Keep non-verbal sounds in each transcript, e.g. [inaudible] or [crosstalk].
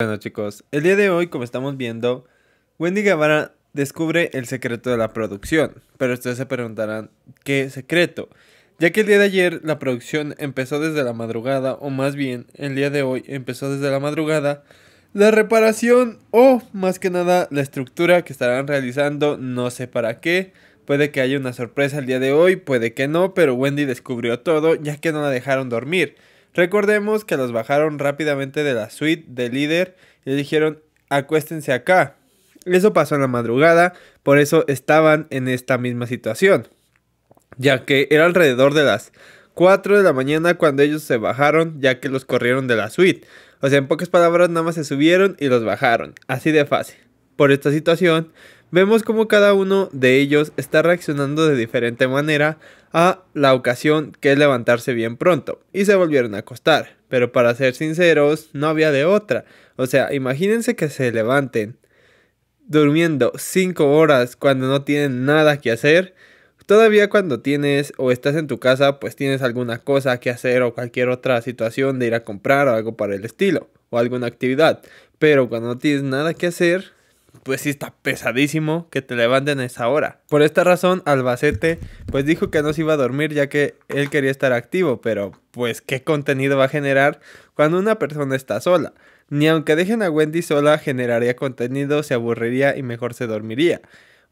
Bueno chicos, el día de hoy como estamos viendo, Wendy Guevara descubre el secreto de la producción, pero ustedes se preguntarán, ¿qué secreto? Ya que el día de ayer la producción empezó desde la madrugada, o más bien, el día de hoy empezó desde la madrugada, la reparación o más que nada la estructura que estarán realizando, no sé para qué, Puede que haya una sorpresa el día de hoy, puede que no, pero Wendy descubrió todo ya que no la dejaron dormir. Recordemos que los bajaron rápidamente de la suite del líder y le dijeron acuéstense acá. Eso pasó en la madrugada, por eso estaban en esta misma situación, ya que era alrededor de las 4 de la mañana cuando ellos se bajaron, ya que los corrieron de la suite. O sea, en pocas palabras, nada más se subieron y los bajaron, así de fácil. Por esta situación, vemos como cada uno de ellos está reaccionando de diferente manera a la ocasión que es levantarse bien pronto y se volvieron a acostar. Pero para ser sinceros, no había de otra. O sea, imagínense que se levanten durmiendo 5 horas cuando no tienen nada que hacer. Todavía cuando tienes o estás en tu casa, pues tienes alguna cosa que hacer o cualquier otra situación de ir a comprar o algo para el estilo o alguna actividad. Pero cuando no tienes nada que hacer, pues sí está pesadísimo que te levanten a esa hora. Por esta razón, Albacete, pues dijo que no se iba a dormir ya que él quería estar activo, pero pues qué contenido va a generar cuando una persona está sola. Ni aunque dejen a Wendy sola, generaría contenido, se aburriría y mejor se dormiría.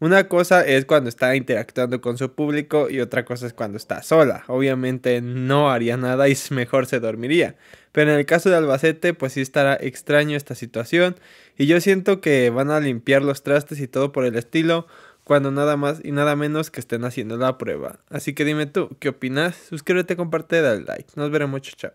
Una cosa es cuando está interactuando con su público y otra cosa es cuando está sola. Obviamente no haría nada y [laughs] mejor se dormiría. Pero en el caso de Albacete, pues sí estará extraño esta situación. Y yo siento que van a limpiar los trastes y todo por el estilo cuando nada más y nada menos que estén haciendo la prueba. Así que dime tú, ¿qué opinas? Suscríbete, comparte, dale like. Nos veremos, chao.